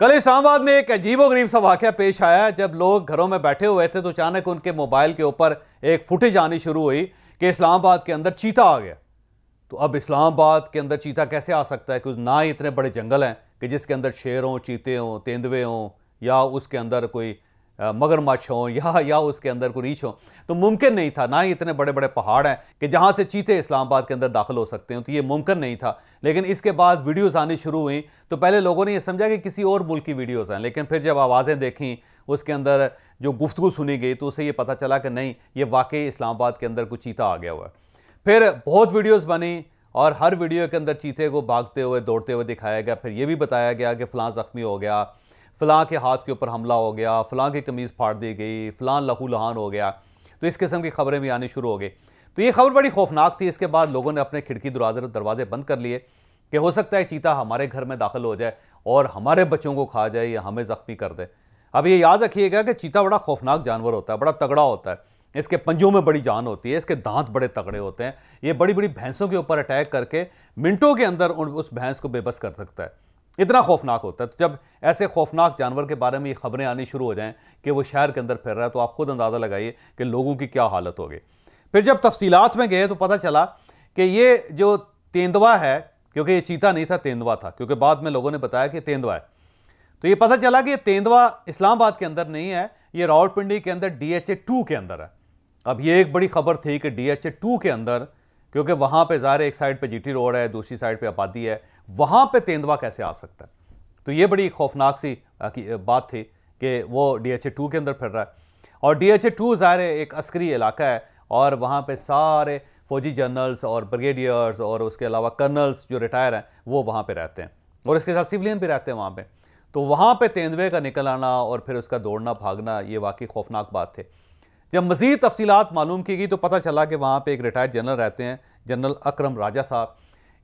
कल इस्लामाबाद में एक अजीबोगरीब सा वाक़ पेश आया जब लोग घरों में बैठे हुए थे तो अचानक उनके मोबाइल के ऊपर एक फुटेज आनी शुरू हुई कि इस्लामाबाद के अंदर चीता आ गया तो अब इस्लामाबाद के अंदर चीता कैसे आ सकता है क्योंकि ना ही इतने बड़े जंगल हैं कि जिसके अंदर शेर हों चीते हों तेंदुए हों या उसके अंदर कोई मगरमच्छ हों या या उसके अंदर को रीछ हो तो मुमकिन नहीं था ना ही इतने बड़े बड़े पहाड़ हैं कि जहाँ से चीते इस्लामाबाद के अंदर दाखिल हो सकते हैं तो ये मुमकिन नहीं था लेकिन इसके बाद वीडियोज़ आनी शुरू हुई तो पहले लोगों ने यह समझा कि किसी और मुल्क की वीडियोज़ हैं लेकिन फिर जब आवाज़ें देखी उसके अंदर जो गुफ्तु सुनी गई तो उसे ये पता चला कि नहीं ये वाकई इस्लामाबाद के अंदर कुछ चीता आ गया हुआ फिर बहुत वीडियोज़ बनी और हर वीडियो के अंदर चीते को भागते हुए दौड़ते हुए दिखाया गया फिर ये भी बताया गया कि फ़लाँ ज़ख्मी हो गया फ़लाँ के हाथ के ऊपर हमला हो गया फ़लाँ की कमीज़ फाड़ दी गई फ़लाँ लहू लहान हो गया तो इस किस्म की खबरें भी आनी शुरू हो गई तो ये खबर बड़ी खौफनाक थी इसके बाद लोगों ने अपने खिड़की दरवाजे दरवाजे बंद कर लिए कि हो सकता है चीता हमारे घर में दाखिल हो जाए और हमारे बच्चों को खा जाए या हमें ज़ख्मी कर दे अब ये याद रखिएगा कि चीता बड़ा खौफनाक जानवर होता है बड़ा तगड़ा होता है इसके पंजों में बड़ी जान होती है इसके दांत बड़े तगड़े होते हैं ये बड़ी बड़ी भैंसों के ऊपर अटैक करके मिनटों के अंदर उस भैंस को बेबस कर सकता है इतना खौफनाक होता है तो जब ऐसे खौफनाक जानवर के बारे में ये खबरें आनी शुरू हो जाएं कि वो शहर के अंदर फिर रहा है तो आप खुद अंदाज़ा लगाइए कि लोगों की क्या हालत हो गई फिर जब तफसीलात में गए तो पता चला कि ये जो तेंदवा है क्योंकि ये चीता नहीं था तेंदवा था क्योंकि बाद में लोगों ने बताया कि तेंदवा है तो ये पता चला कि तेंदवा इस्लामाबाद के अंदर नहीं है ये रावलपिंडी के अंदर डी एच ए टू के अंदर है अब ये एक बड़ी खबर थी कि डी एच ए टू के अंदर क्योंकि वहाँ पे ज़ाहिर एक साइड पे जीटी रोड है दूसरी साइड पे आबादी है वहाँ पे तेंदवा कैसे आ सकता है तो ये बड़ी खौफनाक सी बात थी कि वो डी एच ए टू के अंदर फिर रहा है और डी एच ए टू ज़ाहिर एक अस्करी इलाका है और वहाँ पर सारे फौजी जनरल्स और ब्रिगेडियर्स और उसके अलावा कर्नल्स जो रिटायर हैं वो वहाँ पर रहते हैं और इसके साथ सिविलियन भी रहते हैं वहाँ पर तो वहाँ पर तेंदुए का निकल आना और फिर उसका दौड़ना भागना ये वाकई खौफनाक बात थी जब मज़ीद तफसीत मालूम की गई तो पता चला कि वहाँ पर एक रिटायर्ड जनरल रहते हैं जनरल अक्रम राजा साहब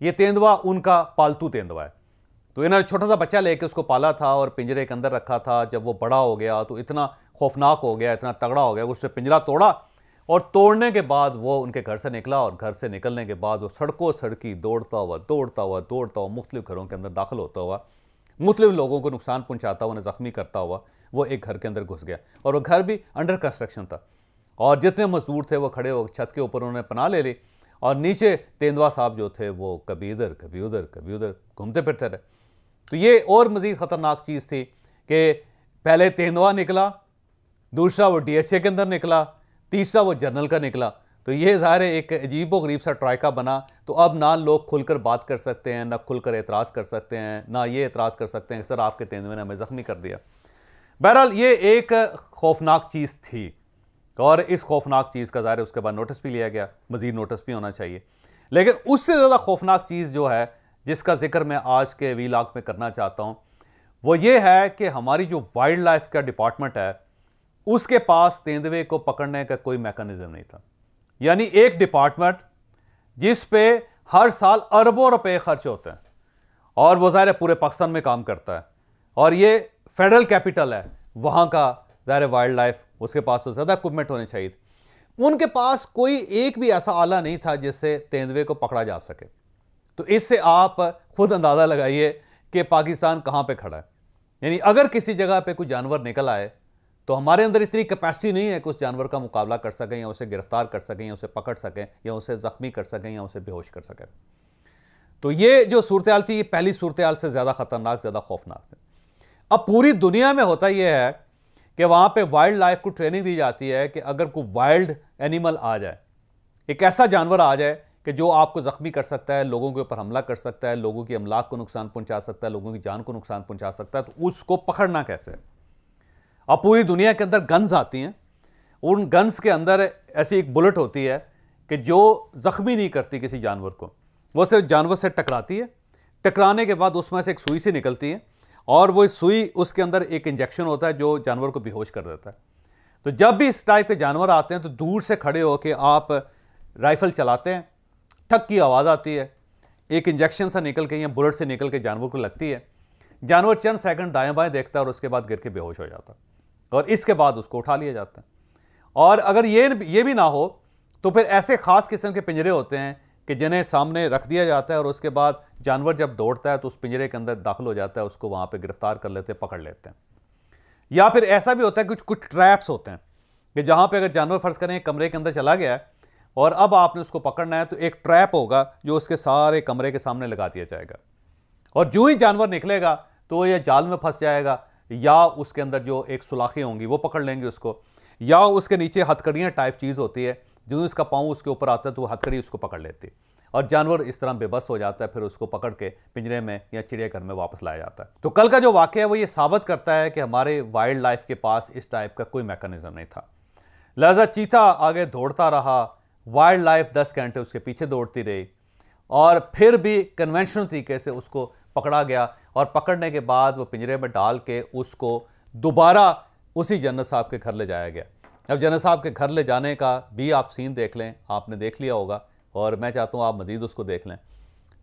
ये तेंदुआ उनका पालतू तेंदुआ है तो इन्होंने छोटा सा बच्चा लेके उसको पाला था और पिंजरे के अंदर रखा था जब वो बड़ा हो गया तो इतना खौफनाक हो गया इतना तगड़ा हो गया उससे पिंजरा तोड़ा और तोड़ने के बाद वो उनके घर से निकला और घर से निकलने के बाद वो सड़कों सड़की दौड़ता हुआ दौड़ता हुआ दौड़ता हुआ मुख्तलिफ घरों के अंदर दाखिल होता हुआ मुख्तलिफ लोगों को नुकसान पहुँचाता हुआ उन्हें ज़ख्मी करता हुआ वो एक घर के अंदर घुस गया और वो घर भी अंडर कंस्ट्रक्शन था और जितने मजदूर थे वो खड़े हो छत के ऊपर उन्होंने पनाह ले ली और नीचे तेंदुआ साहब जो थे वो कभी इधर कभी उधर कभी उधर घूमते फिरते रहे तो ये और मज़ीद ख़तरनाक चीज़ थी कि पहले तेंदुआ निकला दूसरा वो ए के अंदर निकला तीसरा वो जर्नल का निकला तो ये ज़ाहिर एक अजीब गरीब सा ट्रायका बना तो अब ना लोग खुलकर बात कर सकते हैं ना खुलकर एतराज़ कर सकते हैं ना ये एतराज़ कर सकते हैं सर आपके तेंदुए ने हमें ज़ख्मी कर दिया बहरहाल ये एक खौफनाक चीज़ थी और इस खौफनाक चीज़ का ज़ाहिर उसके बाद नोटिस भी लिया गया मज़ीद नोटिस भी होना चाहिए लेकिन उससे ज़्यादा खौफनाक चीज़ जो है जिसका जिक्र मैं आज के वी लाक में करना चाहता हूँ वो ये है कि हमारी जो वाइल्ड लाइफ का डिपार्टमेंट है उसके पास तेंदुए को पकड़ने का कोई मेकानिज़म नहीं था यानी एक डिपार्टमेंट जिस पे हर साल अरबों रुपए खर्च होते हैं और वो ज़ाहिर पूरे पाकिस्तान में काम करता है और ये फेडरल कैपिटल है वहाँ का ज़ाहिर वाइल्ड लाइफ उसके पास तो ज़्यादा इक्विपमेंट होने चाहिए थे उनके पास कोई एक भी ऐसा आला नहीं था जिससे तेंदुए को पकड़ा जा सके तो इससे आप खुद अंदाज़ा लगाइए कि पाकिस्तान कहाँ पर खड़ा है यानी अगर किसी जगह पर कोई जानवर निकल आए तो हमारे अंदर इतनी कैपेसिटी नहीं है कि उस जानवर का मुकाबला कर सकें या उसे गिरफ्तार कर सकें या उसे पकड़ सकें या उसे ज़ख्मी कर सकें या उसे बेहोश कर सकें तो ये जो सूरत थी ये पहली सूरत से ज़्यादा ख़तरनाक ज़्यादा खौफनाक थी अब पूरी दुनिया में होता यह है कि वहाँ पे वाइल्ड लाइफ को ट्रेनिंग दी जाती है कि अगर कोई वाइल्ड एनिमल आ जाए एक ऐसा जानवर आ जाए कि जो आपको ज़ख्मी कर सकता है लोगों के ऊपर हमला कर सकता है लोगों की अमलाक को नुकसान पहुंचा सकता है लोगों की जान को नुकसान पहुंचा सकता है तो उसको पकड़ना कैसे अब पूरी दुनिया के अंदर गन्स आती हैं उन गन्स के अंदर ऐसी एक बुलेट होती है कि जो ज़ख्मी नहीं करती किसी जानवर को वो सिर्फ जानवर से टकराती है टकराने के बाद उसमें से एक सुई से निकलती है और वो सुई उसके अंदर एक इंजेक्शन होता है जो जानवर को बेहोश कर देता है तो जब भी इस टाइप के जानवर आते हैं तो दूर से खड़े होकर आप राइफल चलाते हैं ठक की आवाज़ आती है एक इंजेक्शन सा निकल के या बुलेट से निकल के जानवर को लगती है जानवर चंद सेकंड दाएं बाएं देखता है और उसके बाद गिर के बेहोश हो जाता है और इसके बाद उसको उठा लिया जाता है और अगर ये ये भी ना हो तो फिर ऐसे ख़ास किस्म के पिंजरे होते हैं कि जिन्हें सामने रख दिया जाता है और उसके बाद जानवर जब दौड़ता है तो उस पिंजरे के अंदर दाखिल हो जाता है उसको वहाँ पर गिरफ्तार कर लेते हैं पकड़ लेते हैं या फिर ऐसा भी होता है कुछ कुछ ट्रैप्स होते हैं कि जहाँ पर अगर जानवर फर्ज करें कमरे के अंदर चला गया है और अब आपने उसको पकड़ना है तो एक ट्रैप होगा जो उसके सारे कमरे के सामने लगा दिया जाएगा और जो ही जानवर निकलेगा तो यह जाल में फंस जाएगा या उसके अंदर जो एक सुलाखें होंगी वो पकड़ लेंगे उसको या उसके नीचे हथकड़ियाँ टाइप चीज़ होती है जो उसका पाँव उसके ऊपर आता है तो वो हथकड़ी उसको पकड़ लेती और जानवर इस तरह बेबस हो जाता है फिर उसको पकड़ के पिंजरे में या चिड़ियाघर में वापस लाया जाता है तो कल का जो वाक्य है वो ये साबित करता है कि हमारे वाइल्ड लाइफ के पास इस टाइप का कोई मैकेनिज्म नहीं था लिहाजा चीता आगे दौड़ता रहा वाइल्ड लाइफ दस घंटे उसके पीछे दौड़ती रही और फिर भी कन्वेंशनल तरीके से उसको पकड़ा गया और पकड़ने के बाद वो पिंजरे में डाल के उसको दोबारा उसी जन्नत साहब के घर ले जाया गया अब जना साहब के घर ले जाने का भी आप सीन देख लें आपने देख लिया होगा और मैं चाहता हूँ आप मज़ीद उसको देख लें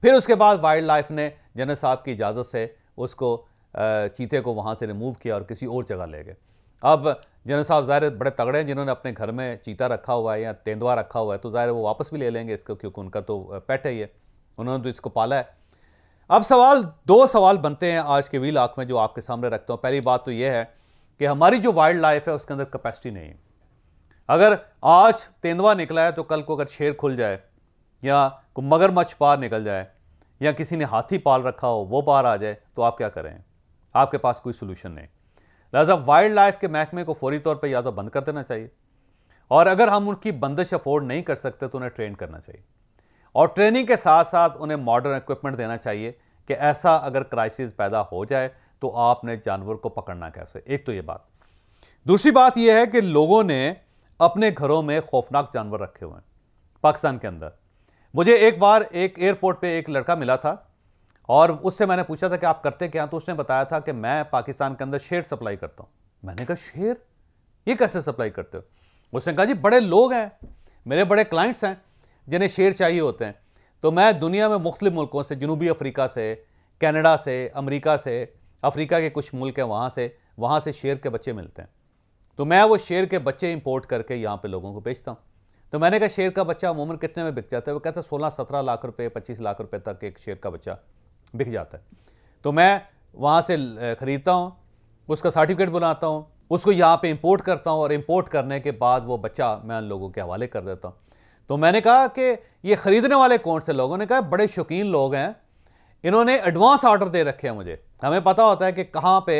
फिर उसके बाद वाइल्ड लाइफ ने जना साहब की इजाज़त से उसको चीते को वहाँ से रिमूव किया और किसी और जगह ले गए अब जना साहब ज़ाहिर बड़े तगड़े हैं जिन्होंने अपने घर में चीता रखा हुआ है या तेंदुआ रखा हुआ है तो ज़ाहिर वो वापस भी ले लेंगे इसको क्योंकि उनका तो पेट है ये उन्होंने तो इसको पाला है अब सवाल दो सवाल बनते हैं आज के वी लाख में जो आपके सामने रखता हूँ पहली बात तो ये है कि हमारी जो वाइल्ड लाइफ है उसके अंदर कैपेसिटी नहीं है अगर आज तेंदुआ निकला है तो कल को अगर शेर खुल जाए या को मगरमच्छ पार निकल जाए या किसी ने हाथी पाल रखा हो वो पार आ जाए तो आप क्या करें आपके पास कोई सोल्यूशन नहीं लिहाजा वाइल्ड लाइफ के महकमे को फौरी तौर पर या तो बंद कर देना चाहिए और अगर हम उनकी बंदिश अफोर्ड नहीं कर सकते तो उन्हें ट्रेन करना चाहिए और ट्रेनिंग के साथ साथ उन्हें मॉडर्न इक्विपमेंट देना चाहिए कि ऐसा अगर क्राइसिस पैदा हो जाए तो आपने जानवर को पकड़ना कैसे एक तो ये बात दूसरी बात यह है कि लोगों ने अपने घरों में खौफनाक जानवर रखे हुए हैं पाकिस्तान के अंदर मुझे एक बार एक एयरपोर्ट पे एक लड़का मिला था और उससे मैंने पूछा था कि आप करते क्या तो उसने बताया था कि मैं पाकिस्तान के अंदर शेर सप्लाई करता हूँ मैंने कहा शेर ये कैसे सप्लाई करते हो उसने कहा जी बड़े लोग हैं मेरे बड़े क्लाइंट्स हैं जिन्हें शेर चाहिए होते हैं तो मैं दुनिया में मुख्तु मुल्कों से जनूबी अफ्रीका से कैनेडा से अमरीका से अफ्रीका के कुछ मुल्क हैं वहाँ से वहाँ से शेर के बच्चे मिलते हैं तो मैं वो शेर के बच्चे इंपोर्ट करके यहाँ पे लोगों को बेचता हूँ तो मैंने कहा शेर का बच्चा अमूमन कितने में बिक जाता है वो कहता है सोलह सत्रह लाख रुपये पच्चीस लाख रुपये तक एक शेर का बच्चा बिक जाता है तो मैं वहाँ से ख़रीदता हूँ उसका सर्टिफिकेट बनाता हूँ उसको यहाँ पे इंपोर्ट करता हूँ और इंपोर्ट करने के बाद वो बच्चा मैं उन लोगों के हवाले कर देता हूँ तो मैंने कहा कि ये ख़रीदने वाले कौन से लोगों ने कहा बड़े शौकीन लोग हैं इन्होंने एडवांस ऑर्डर दे रखे हैं मुझे हमें पता होता है कि कहाँ पे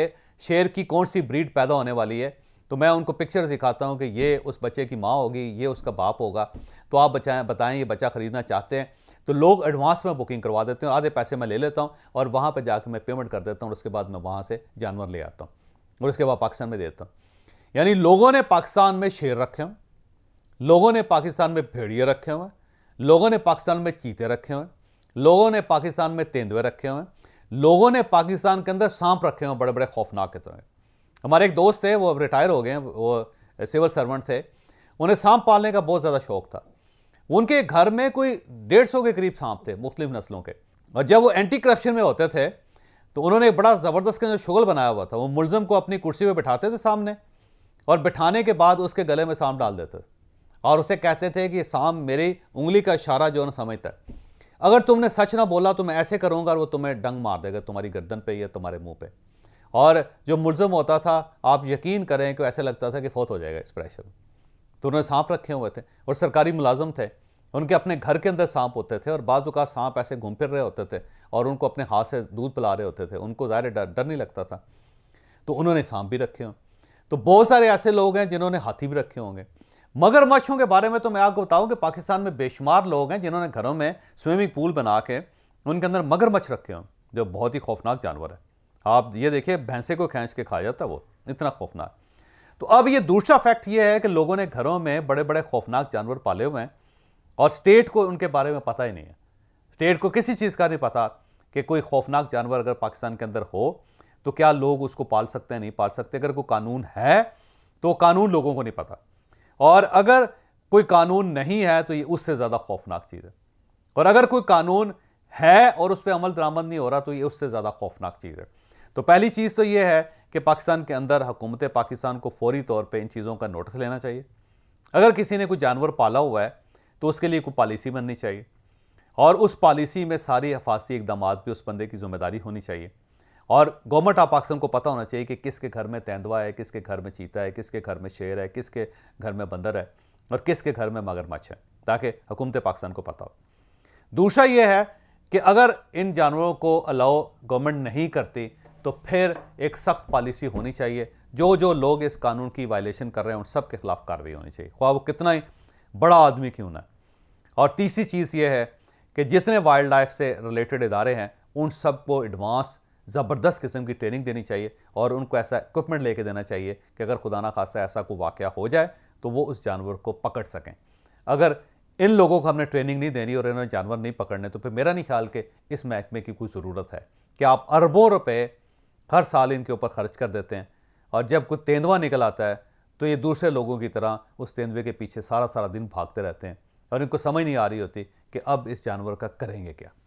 शेर की कौन सी ब्रीड पैदा होने वाली है तो मैं उनको पिक्चर्स दिखाता हूँ कि ये उस बच्चे की माँ होगी ये उसका बाप होगा तो आप बचाएं बताएं ये बच्चा ख़रीदना चाहते हैं तो लोग एडवांस में बुकिंग करवा देते हैं आधे पैसे मैं ले लेता हूँ और वहाँ पर जाकर मैं पेमेंट कर देता हूँ और उसके बाद मैं वहाँ से जानवर ले आता हूँ और उसके बाद पाकिस्तान में देता हूँ यानी लोगों ने पाकिस्तान में शेर रखे हुए लोगों ने पाकिस्तान में भेड़िए रखे हुए लोगों ने पाकिस्तान में चीते रखे हुए लोगों ने पाकिस्तान में तेंदुए रखे हुए लोगों ने पाकिस्तान के अंदर सांप रखे हुए बड़े बड़े खौफनाक तरह हमारे एक दोस्त थे वो अब रिटायर हो गए हैं वो सिविल सर्वेंट थे उन्हें सांप पालने का बहुत ज़्यादा शौक था उनके घर में कोई डेढ़ सौ के करीब सांप थे मुख्तलिफ नस्लों के और जब वो एंटी करप्शन में होते थे तो उन्होंने एक बड़ा ज़बरदस्त का शुगल बनाया हुआ था वो मुलजम को अपनी कुर्सी पर बिठाते थे सामने और बिठाने के बाद उसके गले में सांप डाल देते और उसे कहते थे कि सांप मेरी उंगली का इशारा जो ना समझता है अगर तुमने सच ना बोला तो मैं ऐसे करूँगा और वो तुम्हें डंग मार देगा तुम्हारी गर्दन पे या तुम्हारे मुँह पर और जो मुलज़म होता था आप यकीन करें कि ऐसे लगता था कि फौत हो जाएगा इस प्रेशर में तो उन्होंने सांप रखे हुए थे और सरकारी मुलाजम थे उनके अपने घर के अंदर सांप होते थे और बाज़ सांप ऐसे घूम फिर रहे होते थे और उनको अपने हाथ से दूध पिला रहे होते थे उनको ज़ाहिर डर डर नहीं लगता था तो उन्होंने सांप भी रखे हों तो बहुत सारे ऐसे लोग हैं जिन्होंने हाथी भी रखे होंगे मगर मच्छों के बारे में तो मैं आपको बताऊं कि पाकिस्तान में बेशुमार लोग हैं जिन्होंने घरों में स्विमिंग पूल बना के उनके अंदर मगरमच्छ रखे हों जो बहुत ही खौफनाक जानवर है आप ये देखिए भैंसे को खींच के खा जाता वो इतना खौफनाक तो अब ये दूसरा फैक्ट ये है कि लोगों ने घरों में बड़े बड़े खौफनाक जानवर पाले हुए हैं और स्टेट को उनके बारे में पता ही नहीं है स्टेट को किसी चीज़ का नहीं पता कि कोई खौफनाक जानवर अगर पाकिस्तान के अंदर हो तो क्या लोग उसको पाल सकते हैं नहीं पाल सकते अगर कोई कानून है तो कानून लोगों को नहीं पता और अगर कोई कानून नहीं है तो ये उससे ज़्यादा खौफनाक चीज़ है और अगर कोई कानून है और उस पर अमल दरामद नहीं हो रहा तो ये उससे ज़्यादा खौफनाक चीज़ है तो पहली चीज़ तो ये है कि पाकिस्तान के अंदर हुकूमत पाकिस्तान को फौरी तौर पर इन चीज़ों का नोटिस लेना चाहिए अगर किसी ने कोई जानवर पाला हुआ है तो उसके लिए कोई पॉलिसी बननी चाहिए और उस पॉलिसी में सारी हफाजती इकदाम भी उस बंदे की जिम्मेदारी होनी चाहिए और गवर्नमेंट ऑफ पाकिस्तान को पता होना चाहिए कि किसके घर में तेंदवा है किसके घर में चीता है किसके घर में शेर है किसके घर में बंदर है और किसके घर में मगरमच्छ है ताकि हुकूमत पाकिस्तान को पता हो दूसरा ये है कि अगर इन जानवरों को अलाउ गवर्नमेंट नहीं करती तो फिर एक सख्त पॉलिसी होनी चाहिए जो जो लोग इस कानून की वायलेशन कर रहे हैं उन सब के खिलाफ कार्रवाई होनी चाहिए ख्वा वो कितना ही बड़ा आदमी क्यों ना और तीसरी चीज़ ये है कि जितने वाइल्ड लाइफ से रिलेटेड इदारे हैं उन सबको एडवांस ज़बरदस्त किस्म की ट्रेनिंग देनी चाहिए और उनको ऐसा इक्विपमेंट लेके देना चाहिए कि अगर खुदा ना खासा ऐसा कोई वाक़ हो जाए तो वो उस जानवर को पकड़ सकें अगर इन लोगों को हमने ट्रेनिंग नहीं देनी और इन्होंने जानवर नहीं पकड़ने तो फिर मेरा नहीं ख्याल कि इस महकमे की कोई ज़रूरत है कि आप अरबों रुपए हर साल इनके ऊपर खर्च कर देते हैं और जब कोई तेंदुआ निकल आता है तो ये दूसरे लोगों की तरह उस तेंदुए के पीछे सारा सारा दिन भागते रहते हैं और इनको समझ नहीं आ रही होती कि अब इस जानवर का करेंगे क्या